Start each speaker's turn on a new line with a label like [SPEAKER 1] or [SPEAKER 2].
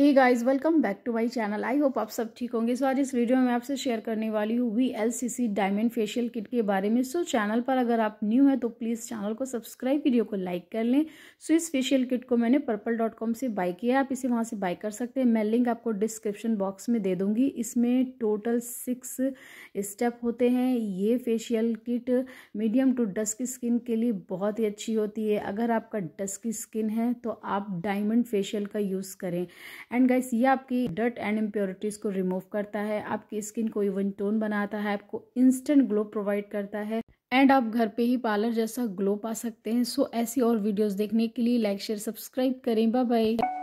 [SPEAKER 1] hey guys welcome back to my channel I hope आप सब ठीक होंगे सो आज इस वीडियो में मैं आपसे शेयर करने वाली हूँ V L C C diamond facial kit के बारे में सो so, चैनल पर अगर आप न्यू हैं तो प्लीज़ चैनल को सब्सक्राइब वीडियो को लाइक कर लें सो so, इस फेशियल किट को मैंने पर्पल डॉट कॉम से बाई किया आप इसे वहाँ से बाई कर सकते हैं मैं लिंक आपको डिस्क्रिप्शन बॉक्स में दे दूँगी इसमें टोटल सिक्स स्टेप होते हैं ये facial kit medium to dusk skin के लिए बहुत ही अच्छी होती है अगर आपका डस्क स्किन है तो आप डायमंड फेशियल का यूज़ करें एंड गाइस ये आपकी डर्ट एंड इम्प्योरिटीज़ को रिमूव करता है आपकी स्किन को इवन टोन बनाता है आपको इंस्टेंट ग्लो प्रोवाइड करता है एंड आप घर पे ही पार्लर जैसा ग्लो पा सकते हैं सो ऐसी और वीडियोस देखने के लिए लाइक शेयर सब्सक्राइब करें बाय बाय